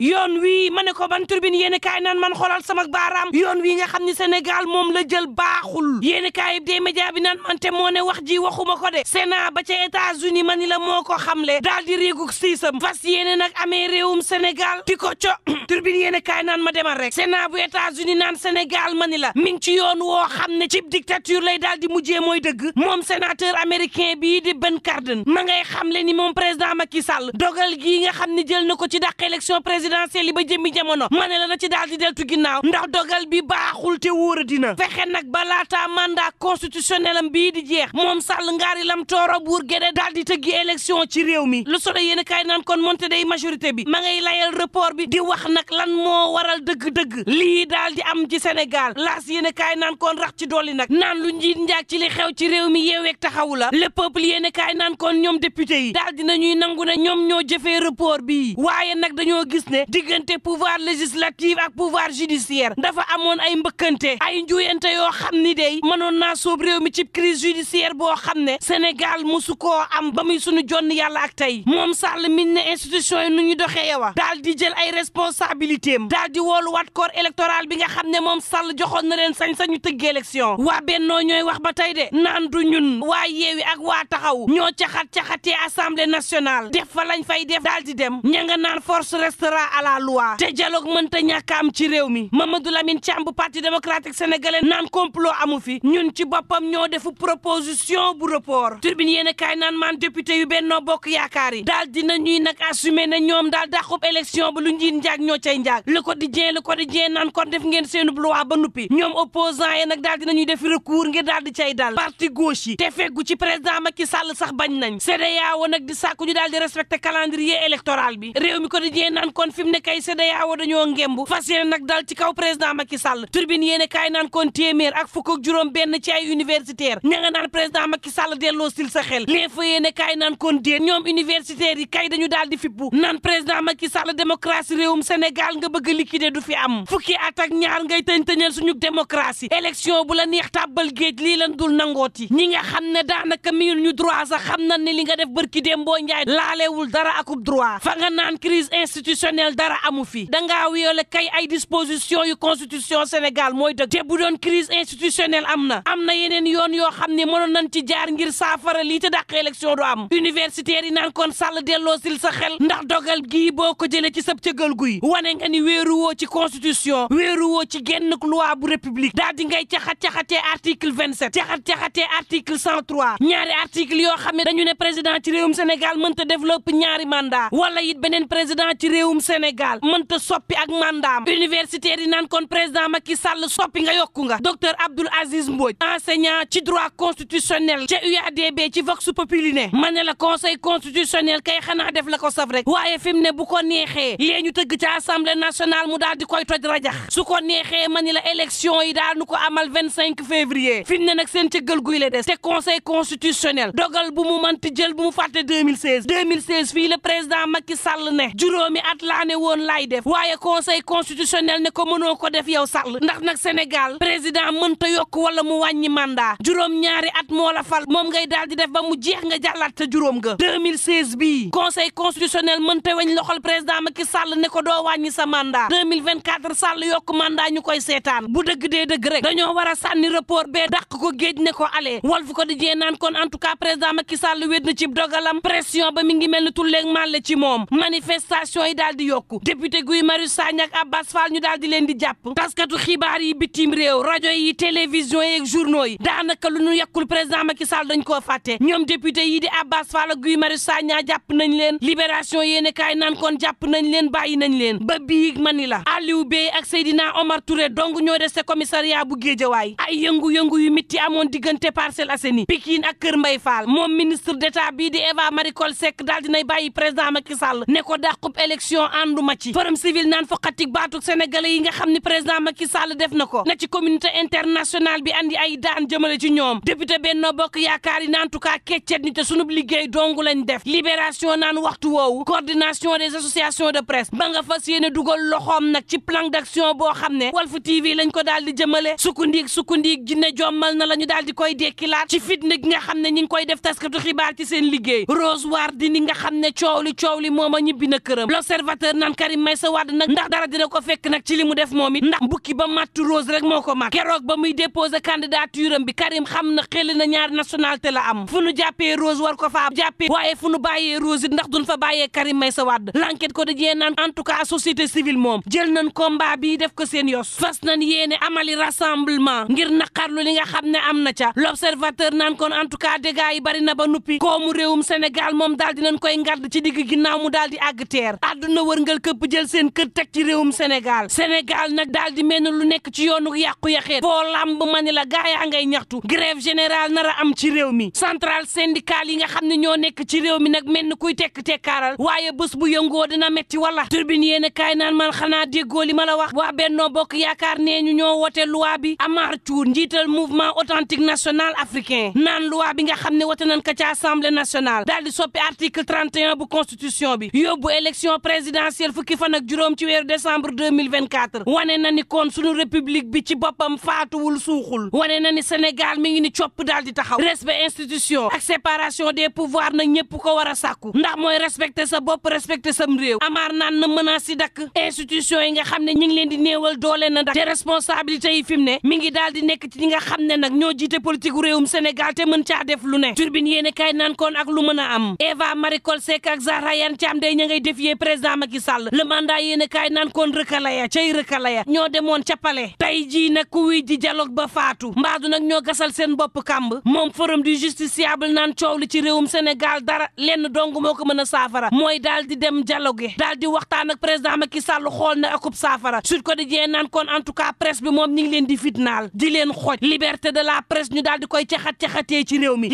yoon wi ma ne ko ban turbine yéen kaay naan man xoolal sama baaraam yoon wi nga xam ni Sénégal moom la jël baaxul yéen kaay des média bi naan man te moo ne wax ji waxuma ko de Sénat ba ca États-Unis ma ni la moo ko xamle daal di réegug siisam fas yéene nag amee réewum Sénégal di ko co turbine yéen kaay naan ma demal rek Sénat bu États-Unis naan Sénégal ma ni la mi ngi ci yoon woo xam ne ci dictature lay daal di mujjee mooy dëgg moom sénateur américain bii di Ben Cardin ma ngay xamle ni moom président Macky Sall dogal gi nga xam ni jël na ko ci dàq présidentielle yi ba jëmmi jamono ma ne la na ci daal di deltu ginnaaw ndax dogal bi baaxul te wóor a dina fexe nag ba laataa mandat constitutionnel am bii di jeex moom Sall ngaari lam tooro buur gédé daal di tëggi élection ci réew mi lu solo yéen kaay naan kon monte day majorité bi ma ngay layal report bi di wax nag lan moo waral dëgg-dëgg lii daal di am ci Sénégal laas yéen kaay naan kon rax ci dolli nag naan lu njiit njaag ci li xew ci réew mi yeeweeg taxawu la le peuple yéen kaay naan kon ñoom député yi daal dinañuy nangu ne ñoom ñoo jëfee report bi waaye nag diviser diggante pouvoir législatif ak pouvoir judiciaire dafa amoon ay mbëkkante ay njuyante yoo xam ni day manoon naa soob réew mi ci crise judiciaire boo xam ne Sénégal mosu koo am ba muy sunu jon yàlla ak tey moom Sall miñ ne institution yi nu ñu doxee yow daal di jël ay responsabilité am daal di wooluwaat corps électoral bi nga xam ne moom Sall joxoon na leen sañ-sañu tëggee élection waa bennoo ñooy wax ba tey de naan du ñun waa yeewi ak waa taxaw ñoo caxat caxatee assemblée nationale def fa lañ fay def daal di à la loi te dialogue mënta ñàkk am ci réew mi Mamadou Lamine Thiam bu parti démocratique sénégalais naan complot amu fi ñun ci boppam ñoo defu proposition bu report turbine yéen a kaay naan maan député yu Benno Bokk Yaakaar yi daal dina ñuy nag assumer na ñoom daal dàqub élection ba lu njiit njaag ñoo cay njaag le ko le quotidien naan kon def ngeen seenub loi ba nuppi ñoom opposant yi nag daal dinañuy def recours ngir daal di cay dal parti gauche yi te feggu ci président Macky Sall sax bañ nañ CEDEAO nag di sàkku ñu daal di kon fi mu ne kay CEDEAO dañoo ngemb fas yéene nag dal ci kaw président Macky Sall turbine yéene kaay naan kon téeméer ak fukk ak juróom benn ci ay universitaire ña nga naan président Macky Sall delloo sil sa xel l'info yéene kaay naan kon déet ñoom universitaires yi kay dañu daal di fippu naan président Macky Sall démocratie réewum Sénégal nga bëgg liquider du fi am fukki at ak ñaar ngay tëñ-tëñal suñu démocratie élection bu la neex tàbbal géej lii lan nangoo nangooti ñi nga xam ne daanaka miyul ñu droit sax xam na ne li nga def bërki démboo njaay laalewul dara akub droit fa nga naan crise institutionnelle constitutionnel dara amu fi dangaa wiyole kay ay disposition yu constitution Sénégal mooy dëgg te bu doon crise institutionnelle am na am na yeneen yoon yoo xam ne mënoon nañ ci jaar ngir saafara lii te dàq élection du am universitaire yi naan kon sal delloo sil sa xel ndax dogal gii boo ko jëlee ci sab cëgal guy wane nga ni wéeruwoo ci constitution woo ci genn loi bu république daal di ngay caxat-caxatee article 27 caxat-caxatee article 103 ñaari article yoo xam ne dañu ne président ci réewum Sénégal mënta développe ñaari mandat président ci réewum Sénégal mënta soppi ak mandaam universitaires yi naan kon président Macky Sall soppi nga yokku nga docteur Abdoul Aziz Mbodj enseignant ci droit constitutionnel ca UADB ci Vox Populi ne ma ne la conseil constitutionnel kay xanaa def la ko saf rek waaye fi mu ne bu ko neexee lée ñu tëgg ci assemblée nationale mu daal di koy toj rajax su ko neexee ma ni la élection yi daal nu ko amal 25 février fi mu ne nag seen cëggal guy la des te conseil constitutionnel dogal bu mu mënti jël bu mu fàtte 2016 2016 fii la président Macky Sall ne juróomi at la santaane woon laay def waaye conseil constitutionnel ne ko mënoo ko def yow sàll ndax nag Sénégal président mënta yokk wala mu wàññi mandat juróom-ñaari at moo la fal moom ngay daal di def ba mu jeex nga jàllaat te juróom nga 2016 bii conseil constitutionnel mënta weñ loxol président Macky Sall ne ko doo wàññi sa mandat 2024 Sall yokk mandat ñu koy seetaan bu dëgg dee dëgg rek dañoo war a sànni rapport bee dàq ko géej ne ko alee Walf ko di jee naan kon en tout cas président Macky Sall wéet na ci dogalam pression ba mi ngi mel ni tulleeg màlle ci moom manifestation yi daal di yokku député Guy Marius Sagna ak Abbas Fall ñu daal di leen di jàpp taskatu xibaar yi bitim réew rajo yi télévision yi ak journaux yi daanaka lu ñu yekkul président Macky Sall dañ koo fàtte ñoom député yi di Abbas Fall ak Guy Marius Sagna jàpp nañ leen libération yéene kaay naan kon jàpp nañ leen bàyyi nañ leen ba biig mani la Aliou Bey ak di Seydina Omar Touré dong ñoo dese commissariat bu Géejawaay ay yëngu-yëngu yu mitti amoon diggante Parcelles Assainies Pikine ak Kër Mbay Fall moom ministre d'état bii di Eva Marie Coll daal dinay bàyyi président Macky Sall ne ko dàqub élection ànduma ci forum civil naan fa xatik baatuk sénégalais yi nga xam ni président Macky Sall def na ko na ci communauté internationale bi andi ay daan jëmale ci ñoom député Benno Bokk Yaakaar yi naan en tout cas keccet ni te sunub liggéey dong lañ def libération naan waxtu woowu coordination des associations de presse ba fa fas yéene dugal loxoom nag ci plan d'action boo xam ne wal Walf TV lañ ko daal di jëmale sukkandiig sukkandiig jinne jommal na la ñu daal di koy dekkilaat ci fitna gi nga xam ne ñi ngi koy def taskatu xibaar ci seen liggéey Rose nga xam ne coow li coow l'observateur naan Karim Meïssa ndax dara dina ko fekk nag ci li mu def moom it ndax bukki ba màttu rose rek moo ko màtt keroog ba muy déposé candidature am bi Karim xam na xel na ñaari nationalité la am fu nu jàppee rose war ko faa jàppee waaye fu nu bàyyee rose it ndax duñ fa bàyyee Karim Meïssa Wade l'enquête ko dajee naan en tout cas société civile moom jël nañ combat bi def ko seen yos fas nañ yéene amali rassemblement ngir na naqarlu li nga xam ne am na ca l'observateur naan ko en tout cas dégâts yi bari na ba nuppi koomu réewum Sénégal moom daal dinañ koy ngàdd ci digg ginnaaw mu daal di àgg wërngal këpp jël seen kër teg ci réewum Sénégal Sénégal nag daal di mel ni lu nekk ci yoonu yàqu-yaxeet foo làmb ma la gaayaa ngay ñaxtu grève générale nar a am ci réew mi centrale syndicale yi nga xam ne ñoo nekk ci réew mi nag mel ni kuy tekk tekkaaral waaye bés bu yëngoo dina metti wala turbine yéen kaay naan man xanaa déggoo li ma la wax waa Benno Bokk Yaakaar nee ñu ñoo wote loi bi Amar Thiour njiital mouvement authentique national africain naan loi bi nga xam ne wote nañ ko ci assemblée nationale daal di soppi article 31 présidentielle fukki fan ak juróom ci weeru décembre 2024 wane na ni kon sunu république bi ci boppam faatuwul suuxul wane na ni Sénégal mi ngi ni copp daal di taxaw respect institution ak séparation des pouvoirs nag ñëpp ko war a sàkku mooy respecter sa bopp respecter sam réew amaar naan na menace yi dakk institution yi nga xam ne ñi ngi leen di néewal doole na dakk te responsabilité yi fi mu mi ngi daal di nekk ci ñi nga xam ne nag ñoo jiite politique réewum Sénégal te mën caa def lu ne turbine yéen kay naan kon ak lu mën a am Eva Marie Coll Seck ak Zahra Iyane Thiam day ña ngay défier président Macky Sall le mandat yéene kaay naan koon rëkkala ya cay ñoo demoon ca palais tey jii nag ku wuy ji dialogue ba faatu mbaadu nag ñoo gasal seen bopp kàmb moom forum du justiciable naan coow li ci réewum Sénégal dara lenn dong moo ko mën a saafara mooy daal di dem dialogue daal di waxtaan ak président Macky Sall xool na akub saafara Sud Quotidien naan koon en tout cas presse bi moom ñu ngi leen di fitnaal di leen xooj liberté de la presse ñu daal di koy caxat caxatee ci réew mi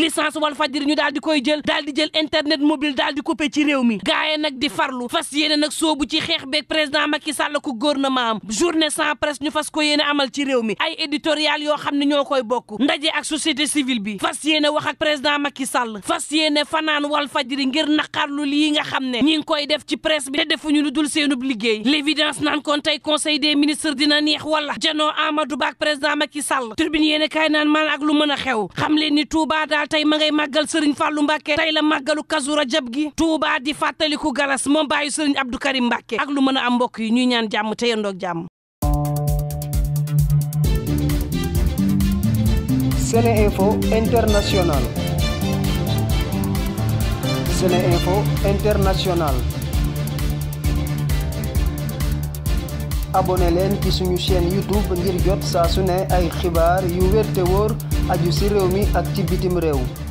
nag soobu ci xeex beeg président Macky Sall ku gouvernement am journée sans presse ñu fas ko yéene amal ci réew mi ay éditorial yoo xam ne ñoo koy bokk ndaje ak société civile bi fas yéene wax ak président Macky Sall fas yéene fanaan wal fajri ngir naqarlu lii nga xam ne ñi ngi koy def ci presse bi te ñu lu dul seenub liggéey l'évidence naan kon tey conseil des ministres dina neex wala janoo Amadou Ba ak président Macky Sall turbine yéene kaay naan man ak lu mën a xew xam leen ni Touba daal tey ma ngay màggal Serigne Fallou Mbacké tey la màggalu Kazu Rajab gi Touba di fàttaliku galas moom bàyyi Serigne Abdou Abdou Karim Mbacke ak lu mën a am mbokk yi ñuy ñaan jàmm te yendoog jàmm. Sene Info International. leen ci suñu chaîne YouTube ngir jot saa su ne ay xibaar yu wér te wóor aju ci réew mi ak ci bitim réew.